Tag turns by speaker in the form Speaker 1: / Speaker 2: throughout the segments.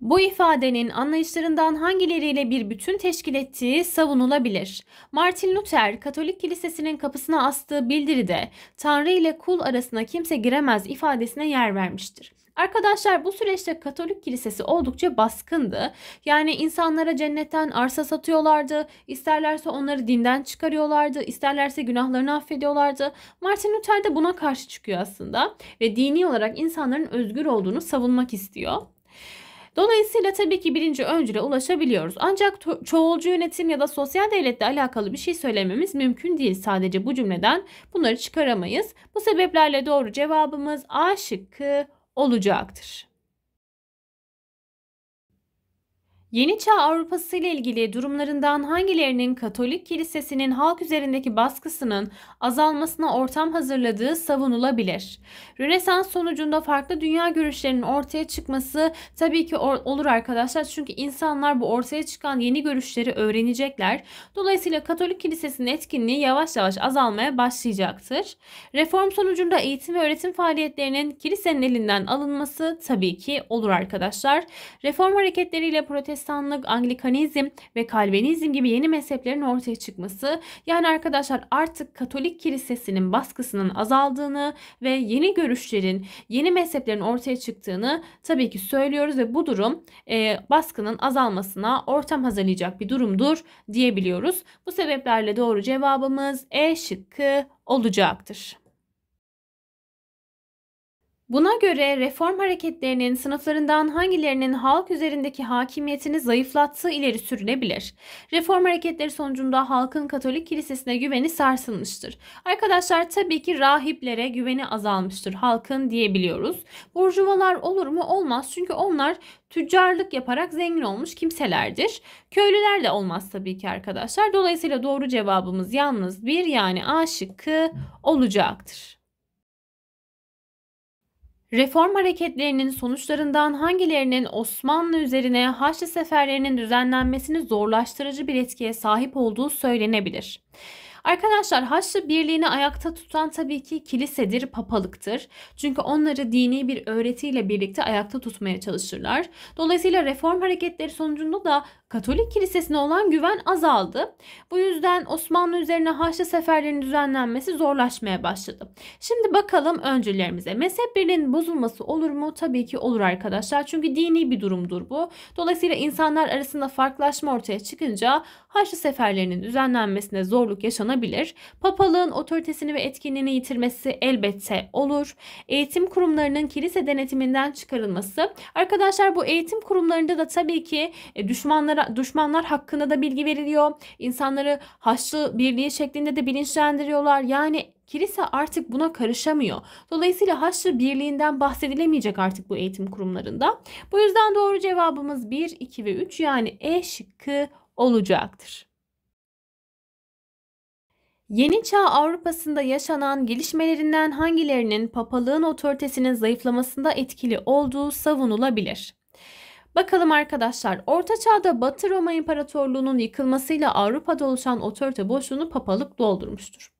Speaker 1: Bu ifadenin anlayışlarından hangileriyle bir bütün teşkil ettiği savunulabilir. Martin Luther, Katolik Kilisesi'nin kapısına astığı bildiride Tanrı ile kul arasına kimse giremez ifadesine yer vermiştir. Arkadaşlar bu süreçte Katolik kilisesi oldukça baskındı. Yani insanlara cennetten arsa satıyorlardı. isterlerse onları dinden çıkarıyorlardı. isterlerse günahlarını affediyorlardı. Martin Luther de buna karşı çıkıyor aslında ve dini olarak insanların özgür olduğunu savunmak istiyor. Dolayısıyla tabii ki birinci öncüle ulaşabiliyoruz. Ancak çoğulcu yönetim ya da sosyal devletle alakalı bir şey söylememiz mümkün değil sadece bu cümleden. Bunları çıkaramayız. Bu sebeplerle doğru cevabımız A şıkkı olacaktır. Yeni Çağ Avrupası ile ilgili durumlarından hangilerinin Katolik Kilisesi'nin halk üzerindeki baskısının azalmasına ortam hazırladığı savunulabilir. Rönesans sonucunda farklı dünya görüşlerinin ortaya çıkması tabii ki olur arkadaşlar çünkü insanlar bu ortaya çıkan yeni görüşleri öğrenecekler. Dolayısıyla Katolik Kilisesi'nin etkinliği yavaş yavaş azalmaya başlayacaktır. Reform sonucunda eğitim ve öğretim faaliyetlerinin kilisenin elinden alınması tabii ki olur arkadaşlar. Reform hareketleriyle protesto Protestanlık, Anglikanizm ve Kalvinizm gibi yeni mezheplerin ortaya çıkması yani arkadaşlar artık Katolik kilisesinin baskısının azaldığını ve yeni görüşlerin, yeni mezheplerin ortaya çıktığını tabii ki söylüyoruz ve bu durum e, baskının azalmasına ortam hazırlayacak bir durumdur diyebiliyoruz. Bu sebeplerle doğru cevabımız E şıkkı olacaktır. Buna göre reform hareketlerinin sınıflarından hangilerinin halk üzerindeki hakimiyetini zayıflattığı ileri sürülebilir. Reform hareketleri sonucunda halkın Katolik kilisesine güveni sarsılmıştır. Arkadaşlar tabii ki rahiplere güveni azalmıştır halkın diyebiliyoruz. Burjuvalar olur mu? Olmaz. Çünkü onlar tüccarlık yaparak zengin olmuş kimselerdir. Köylüler de olmaz tabii ki arkadaşlar. Dolayısıyla doğru cevabımız yalnız bir yani A şıkkı olacaktır. Reform hareketlerinin sonuçlarından hangilerinin Osmanlı üzerine Haçlı seferlerinin düzenlenmesini zorlaştırıcı bir etkiye sahip olduğu söylenebilir. Arkadaşlar Haçlı birliğini ayakta tutan tabii ki kilisedir, papalıktır. Çünkü onları dini bir öğretiyle birlikte ayakta tutmaya çalışırlar. Dolayısıyla reform hareketleri sonucunda da Katolik kilisesine olan güven azaldı. Bu yüzden Osmanlı üzerine Haçlı seferlerinin düzenlenmesi zorlaşmaya başladı. Şimdi bakalım öncülerimize. Mezhep birliğinin bozulması olur mu? Tabii ki olur arkadaşlar. Çünkü dini bir durumdur bu. Dolayısıyla insanlar arasında farklılaşma ortaya çıkınca Haçlı seferlerinin düzenlenmesine zorluk yaşanabilir. Papalığın otoritesini ve etkinliğini yitirmesi elbette olur. Eğitim kurumlarının kilise denetiminden çıkarılması. Arkadaşlar bu eğitim kurumlarında da tabii ki e, düşmanlar düşmanlara, düşmanlar hakkında da bilgi veriliyor. İnsanları Haçlı Birliği şeklinde de bilinçlendiriyorlar. Yani kilise artık buna karışamıyor. Dolayısıyla Haçlı Birliği'nden bahsedilemeyecek artık bu eğitim kurumlarında. Bu yüzden doğru cevabımız 1, 2 ve 3 yani E şıkkı olacaktır. Yeni Çağ Avrupa'sında yaşanan gelişmelerinden hangilerinin papalığın otoritesinin zayıflamasında etkili olduğu savunulabilir? Bakalım arkadaşlar Orta Çağ'da Batı Roma İmparatorluğu'nun yıkılmasıyla Avrupa'da oluşan otorite boşluğunu papalık doldurmuştur.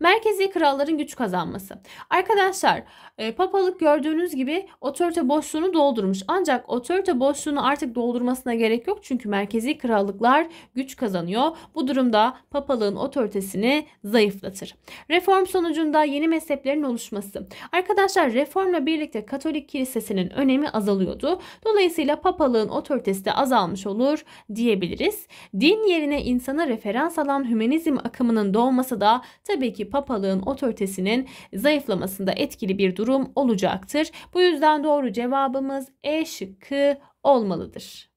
Speaker 1: Merkezi kralların güç kazanması. Arkadaşlar e, papalık gördüğünüz gibi otorite boşluğunu doldurmuş. Ancak otorite boşluğunu artık doldurmasına gerek yok. Çünkü merkezi krallıklar güç kazanıyor. Bu durumda papalığın otoritesini zayıflatır. Reform sonucunda yeni mezheplerin oluşması. Arkadaşlar reformla birlikte Katolik kilisesinin önemi azalıyordu. Dolayısıyla papalığın otoritesi de azalmış olur diyebiliriz. Din yerine insana referans alan hümanizm akımının doğması da tabii ki papalığın otoritesinin zayıflamasında etkili bir durum olacaktır. Bu yüzden doğru cevabımız E şıkkı olmalıdır.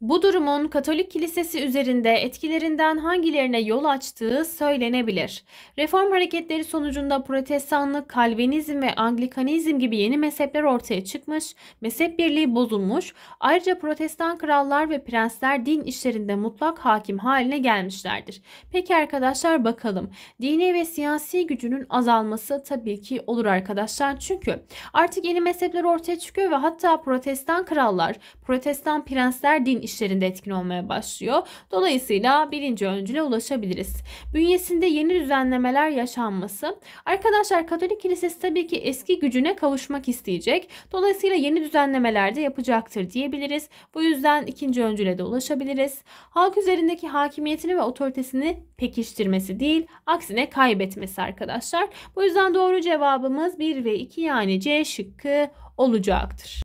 Speaker 1: Bu durumun Katolik Kilisesi üzerinde etkilerinden hangilerine yol açtığı söylenebilir. Reform hareketleri sonucunda Protestanlık, Kalvinizm ve Anglikanizm gibi yeni mezhepler ortaya çıkmış, mezhep birliği bozulmuş, ayrıca Protestan krallar ve prensler din işlerinde mutlak hakim haline gelmişlerdir. Peki arkadaşlar bakalım. Dini ve siyasi gücünün azalması tabii ki olur arkadaşlar. Çünkü artık yeni mezhepler ortaya çıkıyor ve hatta Protestan krallar, Protestan prensler din işlerinde etkin olmaya başlıyor. Dolayısıyla birinci öncüle ulaşabiliriz. Bünyesinde yeni düzenlemeler yaşanması. Arkadaşlar Katolik Kilisesi tabii ki eski gücüne kavuşmak isteyecek. Dolayısıyla yeni düzenlemeler de yapacaktır diyebiliriz. Bu yüzden ikinci öncüle de ulaşabiliriz. Halk üzerindeki hakimiyetini ve otoritesini pekiştirmesi değil, aksine kaybetmesi arkadaşlar. Bu yüzden doğru cevabımız 1 ve 2 yani C şıkkı olacaktır.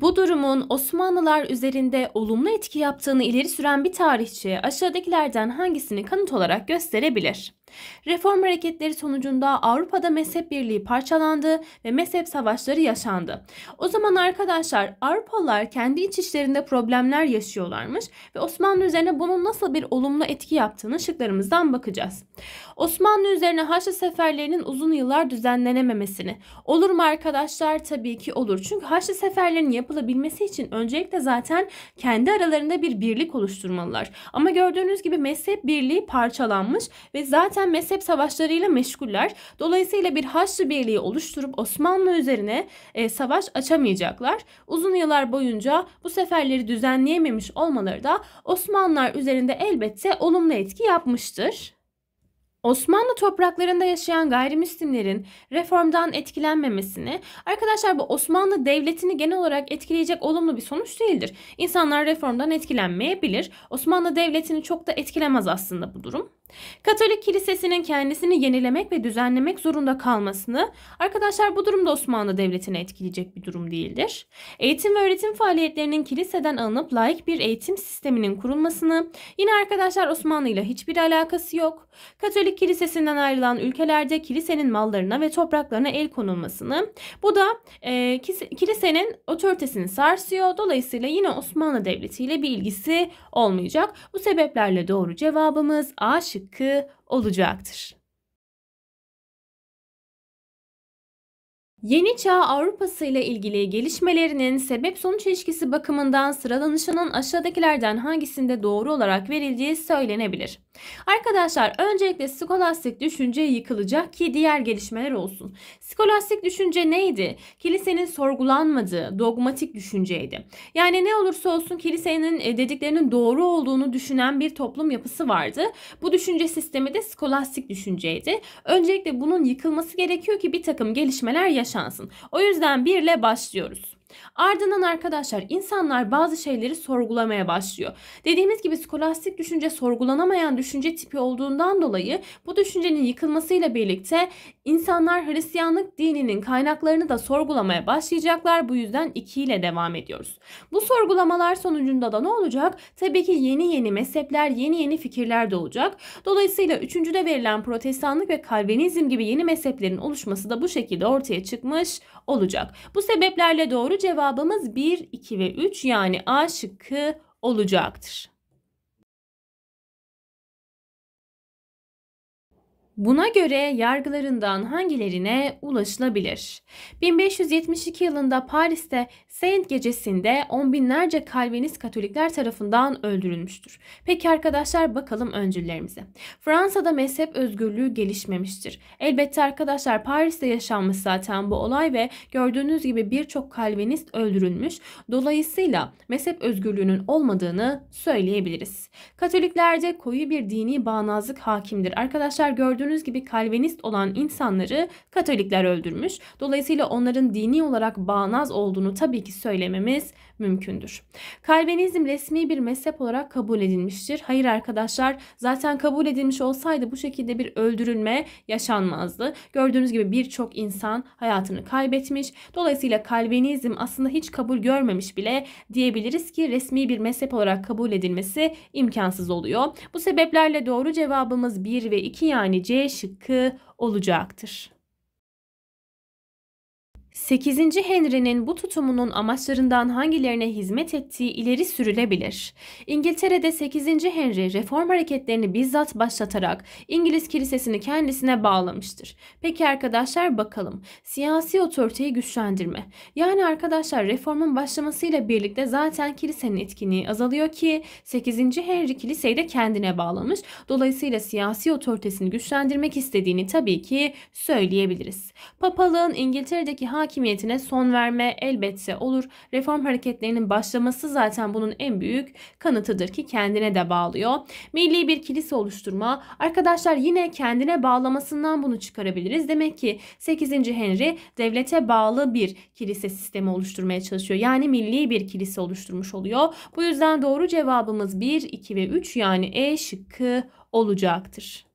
Speaker 1: Bu durumun Osmanlılar üzerinde olumlu etki yaptığını ileri süren bir tarihçi aşağıdakilerden hangisini kanıt olarak gösterebilir? Reform hareketleri sonucunda Avrupa'da mezhep birliği parçalandı ve mezhep savaşları yaşandı. O zaman arkadaşlar Avrupalılar kendi iç işlerinde problemler yaşıyorlarmış ve Osmanlı üzerine bunun nasıl bir olumlu etki yaptığını ışıklarımızdan bakacağız. Osmanlı üzerine Haçlı seferlerinin uzun yıllar düzenlenememesini. Olur mu arkadaşlar? Tabii ki olur. Çünkü Haçlı seferlerinin yapılabilmesi için öncelikle zaten kendi aralarında bir birlik oluşturmalılar. Ama gördüğünüz gibi mezhep birliği parçalanmış ve zaten zaten mezhep savaşlarıyla meşguller. Dolayısıyla bir Haçlı Birliği oluşturup Osmanlı üzerine e, savaş açamayacaklar. Uzun yıllar boyunca bu seferleri düzenleyememiş olmaları da Osmanlılar üzerinde elbette olumlu etki yapmıştır. Osmanlı topraklarında yaşayan gayrimüslimlerin reformdan etkilenmemesini, arkadaşlar bu Osmanlı devletini genel olarak etkileyecek olumlu bir sonuç değildir. İnsanlar reformdan etkilenmeyebilir. Osmanlı devletini çok da etkilemez aslında bu durum. Katolik kilisesinin kendisini yenilemek ve düzenlemek zorunda kalmasını arkadaşlar bu durumda Osmanlı Devleti'ne etkileyecek bir durum değildir. Eğitim ve öğretim faaliyetlerinin kiliseden alınıp layık bir eğitim sisteminin kurulmasını yine arkadaşlar Osmanlı ile hiçbir alakası yok. Katolik kilisesinden ayrılan ülkelerde kilisenin mallarına ve topraklarına el konulmasını bu da e, kilisenin otoritesini sarsıyor. Dolayısıyla yine Osmanlı Devleti ile bir ilgisi olmayacak. Bu sebeplerle doğru cevabımız A şıkkı şıkkı olacaktır. Yeni Çağ Avrupası ile ilgili gelişmelerinin sebep sonuç ilişkisi bakımından sıralanışının aşağıdakilerden hangisinde doğru olarak verildiği söylenebilir. Arkadaşlar öncelikle skolastik düşünce yıkılacak ki diğer gelişmeler olsun. Skolastik düşünce neydi? Kilisenin sorgulanmadığı dogmatik düşünceydi. Yani ne olursa olsun kilisenin e, dediklerinin doğru olduğunu düşünen bir toplum yapısı vardı. Bu düşünce sistemi de skolastik düşünceydi. Öncelikle bunun yıkılması gerekiyor ki bir takım gelişmeler yaşansın. O yüzden birle başlıyoruz. Ardından arkadaşlar insanlar bazı şeyleri sorgulamaya başlıyor. Dediğimiz gibi skolastik düşünce sorgulanamayan düşünce tipi olduğundan dolayı bu düşüncenin yıkılmasıyla birlikte İnsanlar Hristiyanlık dininin kaynaklarını da sorgulamaya başlayacaklar. Bu yüzden 2 ile devam ediyoruz. Bu sorgulamalar sonucunda da ne olacak? Tabii ki yeni yeni mezhepler, yeni yeni fikirler doğacak. Dolayısıyla üçüncüde verilen protestanlık ve kalvinizm gibi yeni mezheplerin oluşması da bu şekilde ortaya çıkmış olacak. Bu sebeplerle doğru cevabımız 1, 2 ve 3 yani A şıkkı olacaktır. Buna göre yargılarından hangilerine ulaşılabilir? 1572 yılında Paris'te Saint gecesinde on binlerce Kalvinist Katolikler tarafından öldürülmüştür. Peki arkadaşlar bakalım öncüllerimize. Fransa'da mezhep özgürlüğü gelişmemiştir. Elbette arkadaşlar Paris'te yaşanmış zaten bu olay ve gördüğünüz gibi birçok Kalvinist öldürülmüş. Dolayısıyla mezhep özgürlüğünün olmadığını söyleyebiliriz. Katoliklerde koyu bir dini bağnazlık hakimdir. Arkadaşlar gördüğünüz gördüğünüz gibi Kalvinist olan insanları Katolikler öldürmüş. Dolayısıyla onların dini olarak bağnaz olduğunu tabii ki söylememiz mümkündür. Kalvinizm resmi bir mezhep olarak kabul edilmiştir. Hayır arkadaşlar zaten kabul edilmiş olsaydı bu şekilde bir öldürülme yaşanmazdı. Gördüğünüz gibi birçok insan hayatını kaybetmiş. Dolayısıyla Kalvinizm aslında hiç kabul görmemiş bile diyebiliriz ki resmi bir mezhep olarak kabul edilmesi imkansız oluyor. Bu sebeplerle doğru cevabımız 1 ve 2 yani C D şıkkı olacaktır. 8. Henry'nin bu tutumunun amaçlarından hangilerine hizmet ettiği ileri sürülebilir. İngiltere'de 8. Henry reform hareketlerini bizzat başlatarak İngiliz kilisesini kendisine bağlamıştır. Peki arkadaşlar bakalım. Siyasi otoriteyi güçlendirme. Yani arkadaşlar reformun başlamasıyla birlikte zaten kilisenin etkinliği azalıyor ki 8. Henry kiliseyi de kendine bağlamış. Dolayısıyla siyasi otoritesini güçlendirmek istediğini tabii ki söyleyebiliriz. Papalığın İngiltere'deki hakim hakimiyetine son verme elbette olur. Reform hareketlerinin başlaması zaten bunun en büyük kanıtıdır ki kendine de bağlıyor. Milli bir kilise oluşturma. Arkadaşlar yine kendine bağlamasından bunu çıkarabiliriz. Demek ki 8. Henry devlete bağlı bir kilise sistemi oluşturmaya çalışıyor. Yani milli bir kilise oluşturmuş oluyor. Bu yüzden doğru cevabımız 1, 2 ve 3 yani E şıkkı olacaktır.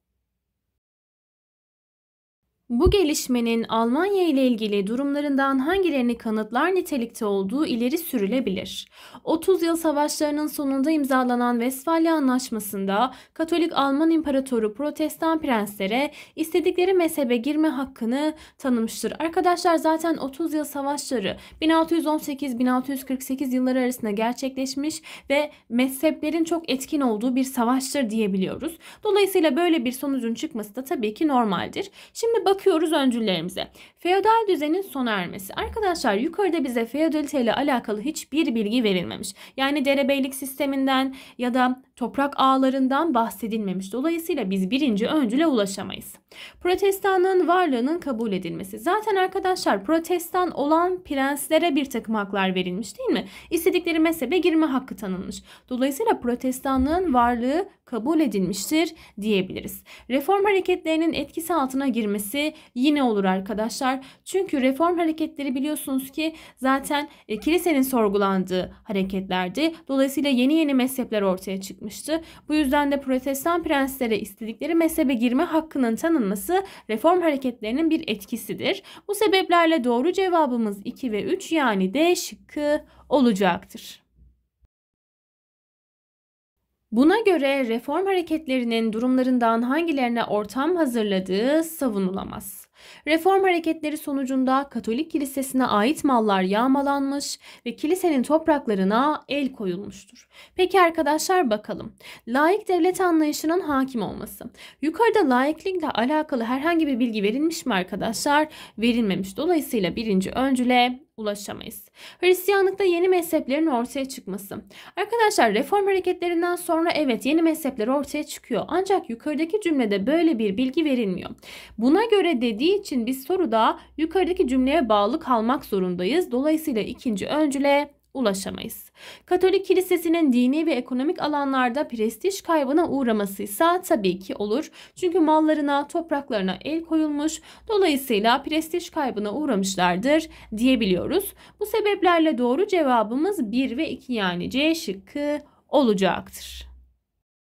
Speaker 1: Bu gelişmenin Almanya ile ilgili durumlarından hangilerini kanıtlar nitelikte olduğu ileri sürülebilir. 30 yıl savaşlarının sonunda imzalanan Vesfalya Anlaşması'nda Katolik Alman İmparatoru Protestan prenslere istedikleri mezhebe girme hakkını tanımıştır. Arkadaşlar zaten 30 yıl savaşları 1618-1648 yılları arasında gerçekleşmiş ve mezheplerin çok etkin olduğu bir savaştır diyebiliyoruz. Dolayısıyla böyle bir sonucun çıkması da tabii ki normaldir. Şimdi bak Bakıyoruz öncüllerimize. Feodal düzenin sona ermesi. Arkadaşlar yukarıda bize feodalite ile alakalı hiçbir bilgi verilmemiş. Yani derebeylik sisteminden ya da toprak ağlarından bahsedilmemiş. Dolayısıyla biz birinci öncüle ulaşamayız. Protestanlığın varlığının kabul edilmesi. Zaten arkadaşlar protestan olan prenslere bir takım haklar verilmiş değil mi? İstedikleri mezhebe girme hakkı tanınmış. Dolayısıyla protestanlığın varlığı kabul edilmiştir diyebiliriz. Reform hareketlerinin etkisi altına girmesi yine olur arkadaşlar. Çünkü reform hareketleri biliyorsunuz ki zaten e, kilisenin sorgulandığı hareketlerdi. Dolayısıyla yeni yeni mezhepler ortaya çıkmıştı. Bu yüzden de protestan prenslere istedikleri mezhebe girme hakkının tanınması reform hareketlerinin bir etkisidir. Bu sebeplerle doğru cevabımız 2 ve 3 yani D şıkkı olacaktır. Buna göre reform hareketlerinin durumlarından hangilerine ortam hazırladığı savunulamaz. Reform hareketleri sonucunda Katolik kilisesine ait mallar yağmalanmış ve kilisenin topraklarına el koyulmuştur. Peki arkadaşlar bakalım. Laik devlet anlayışının hakim olması. Yukarıda laiklikle alakalı herhangi bir bilgi verilmiş mi arkadaşlar? Verilmemiş. Dolayısıyla birinci öncüle ulaşamayız. Hristiyanlıkta yeni mezheplerin ortaya çıkması. Arkadaşlar reform hareketlerinden sonra evet yeni mezhepler ortaya çıkıyor. Ancak yukarıdaki cümlede böyle bir bilgi verilmiyor. Buna göre dediği için biz soruda yukarıdaki cümleye bağlı kalmak zorundayız. Dolayısıyla ikinci öncüle ulaşamayız. Katolik Kilisesi'nin dini ve ekonomik alanlarda prestij kaybına uğraması ise tabii ki olur. Çünkü mallarına, topraklarına el koyulmuş, dolayısıyla prestij kaybına uğramışlardır diyebiliyoruz. Bu sebeplerle doğru cevabımız 1 ve 2 yani C şıkkı olacaktır.